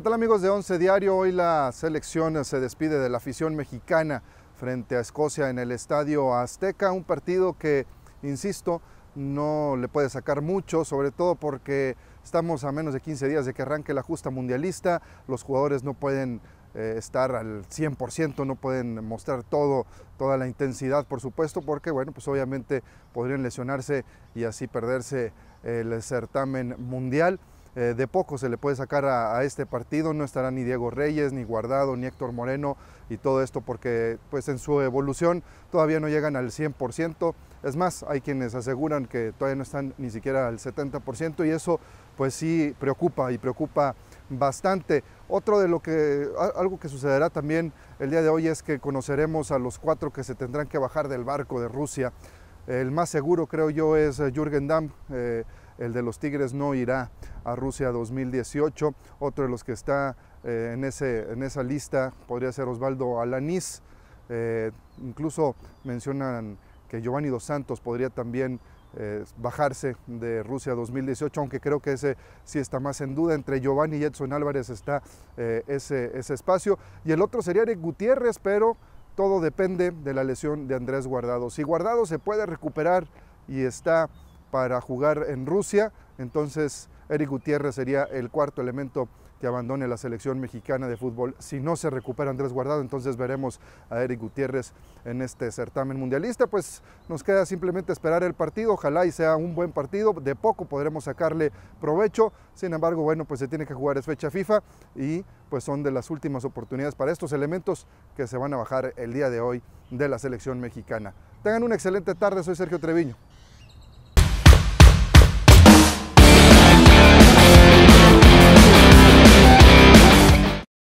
¿Qué tal amigos de Once Diario? Hoy la selección se despide de la afición mexicana frente a Escocia en el Estadio Azteca, un partido que, insisto, no le puede sacar mucho, sobre todo porque estamos a menos de 15 días de que arranque la justa mundialista, los jugadores no pueden eh, estar al 100%, no pueden mostrar todo, toda la intensidad, por supuesto, porque, bueno, pues obviamente podrían lesionarse y así perderse el certamen mundial. Eh, de poco se le puede sacar a, este partido, no estará ni Diego Reyes, ni Guardado, ni Héctor Moreno y todo esto porque pues en su evolución todavía no llegan al 100%, es más, hay quienes aseguran que todavía no están ni siquiera al 70% y eso pues sí preocupa y preocupa bastante. Otro de lo que, algo que sucederá también el día de hoy es que conoceremos a los cuatro que se tendrán que bajar del barco de Rusia. El más seguro creo yo es eh, Jürgen Damm, eh, el de los Tigres no irá a Rusia 2018. Otro de los que está eh, en, ese, en esa lista podría ser Osvaldo Alanís. Eh, incluso mencionan que Giovanni Dos Santos podría también eh, bajarse de Rusia 2018, aunque creo que ese sí está más en duda. Entre Giovanni y Edson Álvarez está ese, ese, espacio. Y el otro sería Eric Gutiérrez, pero todo depende de la lesión de Andrés Guardado. Si Guardado se puede recuperar y está para jugar en Rusia. Entonces, Eric Gutiérrez sería el cuarto elemento que abandone la selección mexicana de fútbol. Si no se recupera Andrés Guardado, entonces veremos a Eric Gutiérrez en este certamen mundialista. Pues nos queda simplemente esperar el partido, ojalá y sea un buen partido, de poco podremos sacarle provecho. Sin embargo, bueno, pues se tiene que jugar, es fecha FIFA y pues son de las últimas oportunidades para estos elementos que se van a bajar el día de hoy de la selección mexicana. Tengan una excelente tarde, soy Sergio Treviño.